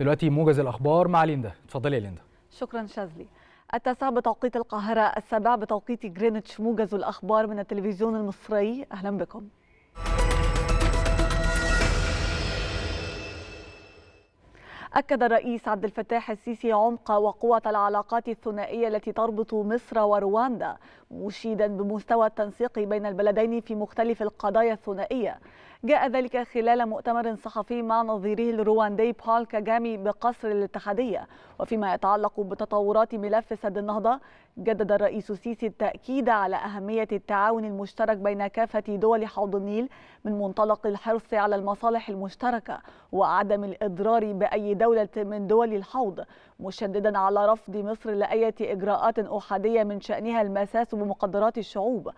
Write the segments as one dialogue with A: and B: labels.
A: دلوقتي موجز الاخبار مع ليندا اتفضلي يا ليندا شكرا شاذلي التاسعة بتوقيت القاهرة السابع بتوقيت جرينتش موجز الأخبار من التلفزيون المصري أهلا بكم أكد الرئيس عبد الفتاح السيسي عمق وقوة العلاقات الثنائية التي تربط مصر ورواندا مشيدا بمستوى التنسيق بين البلدين في مختلف القضايا الثنائية جاء ذلك خلال مؤتمر صحفي مع نظيره الرواندي بول كاجامي بقصر الاتحادية وفيما يتعلق بتطورات ملف سد النهضة جدد الرئيس السيسي التأكيد على أهمية التعاون المشترك بين كافة دول حوض النيل من منطلق الحرص على المصالح المشتركة وعدم الإضرار بأي دولة من دول الحوض مشددا على رفض مصر لأية إجراءات أحادية من شأنها المساس بمقدرات الشعوب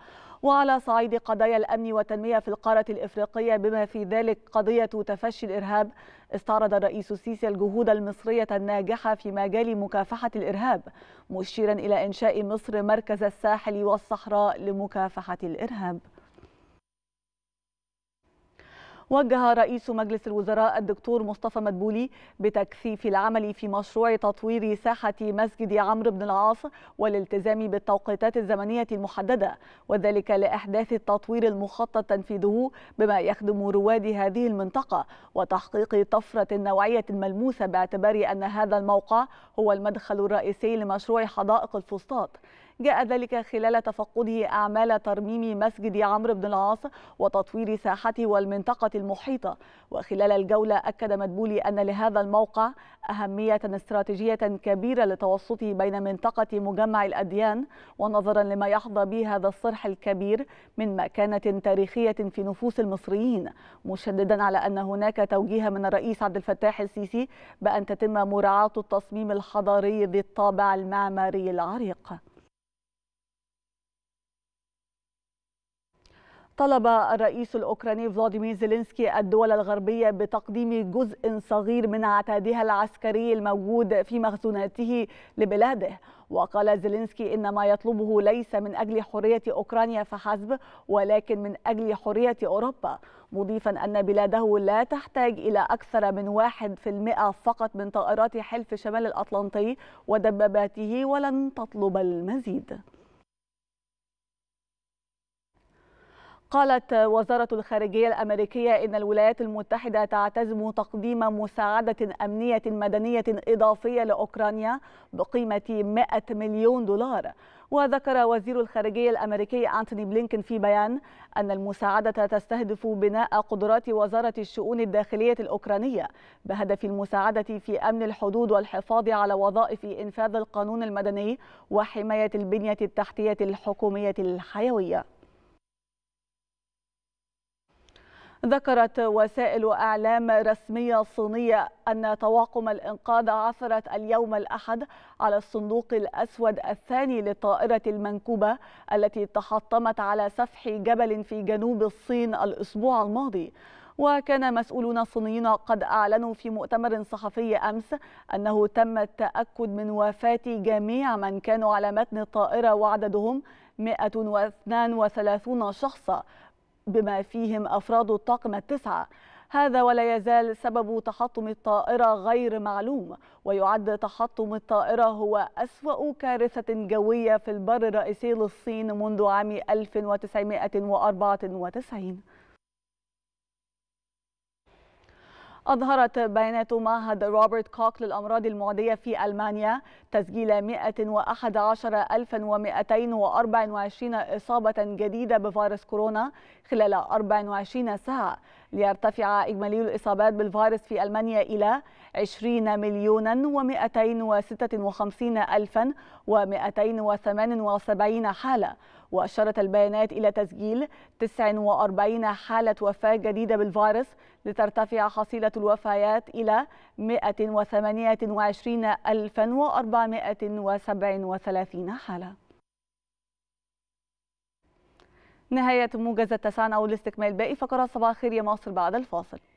A: وعلى صعيد قضايا الأمن والتنمية في القارة الإفريقية بما في ذلك قضية تفشي الإرهاب استعرض الرئيس السيسي الجهود المصرية الناجحة في مجال مكافحة الإرهاب مشيرا إلى إنشاء مصر مركز الساحل والصحراء لمكافحة الإرهاب وجه رئيس مجلس الوزراء الدكتور مصطفى مدبولي بتكثيف العمل في مشروع تطوير ساحة مسجد عمرو بن العاص والالتزام بالتوقيتات الزمنية المحددة وذلك لإحداث التطوير المخطط تنفيذه بما يخدم رواد هذه المنطقة وتحقيق طفرة نوعية ملموسة باعتبار أن هذا الموقع هو المدخل الرئيسي لمشروع حدائق الفسطاط جاء ذلك خلال تفقده أعمال ترميم مسجد عمرو بن العاص وتطوير ساحته والمنطقة المحيطة وخلال الجولة أكد مدبولي أن لهذا الموقع أهمية استراتيجية كبيرة لتوسطه بين منطقة مجمع الأديان ونظرا لما يحظى به هذا الصرح الكبير من مكانة تاريخية في نفوس المصريين مشددا على أن هناك توجيه من الرئيس عبد الفتاح السيسي بأن تتم مراعاة التصميم الحضاري ذي الطابع المعماري العريق طلب الرئيس الأوكراني فلاديمير زيلينسكي الدول الغربية بتقديم جزء صغير من عتادها العسكري الموجود في مخزوناته لبلاده وقال زيلينسكي إن ما يطلبه ليس من أجل حرية أوكرانيا فحسب ولكن من أجل حرية أوروبا مضيفا أن بلاده لا تحتاج إلى أكثر من 1% فقط من طائرات حلف شمال الأطلنطي ودباباته ولن تطلب المزيد قالت وزارة الخارجية الأمريكية إن الولايات المتحدة تعتزم تقديم مساعدة أمنية مدنية إضافية لأوكرانيا بقيمة 100 مليون دولار وذكر وزير الخارجية الأمريكي أنتوني بلينكن في بيان أن المساعدة تستهدف بناء قدرات وزارة الشؤون الداخلية الأوكرانية بهدف المساعدة في أمن الحدود والحفاظ على وظائف إنفاذ القانون المدني وحماية البنية التحتية الحكومية الحيوية ذكرت وسائل أعلام رسمية صينية أن طواقم الإنقاذ عثرت اليوم الأحد على الصندوق الأسود الثاني للطائرة المنكوبة التي تحطمت على سفح جبل في جنوب الصين الأسبوع الماضي وكان مسؤولون صينيين قد أعلنوا في مؤتمر صحفي أمس أنه تم التأكد من وفاة جميع من كانوا على متن الطائرة وعددهم 132 شخصا بما فيهم أفراد الطاقم التسعة هذا ولا يزال سبب تحطم الطائرة غير معلوم ويعد تحطم الطائرة هو أسوأ كارثة جوية في البر الرئيسي للصين منذ عام 1994 أظهرت بيانات معهد روبرت كوك للأمراض المعدية في ألمانيا تسجيل 111224 إصابة جديدة بفيروس كورونا خلال 24 ساعة ليرتفع إجمالي الإصابات بالفيروس في ألمانيا إلى 20 مليونا و256 ألفا و278 حالة وأشارت البيانات إلى تسجيل 49 حالة وفاة جديدة بالفيروس لترتفع حصيلة الوفيات إلى 128437 حالة نهاية موجز التسعة أو الاستكمال باقي فقرات صباح خير يا مصر بعد الفاصل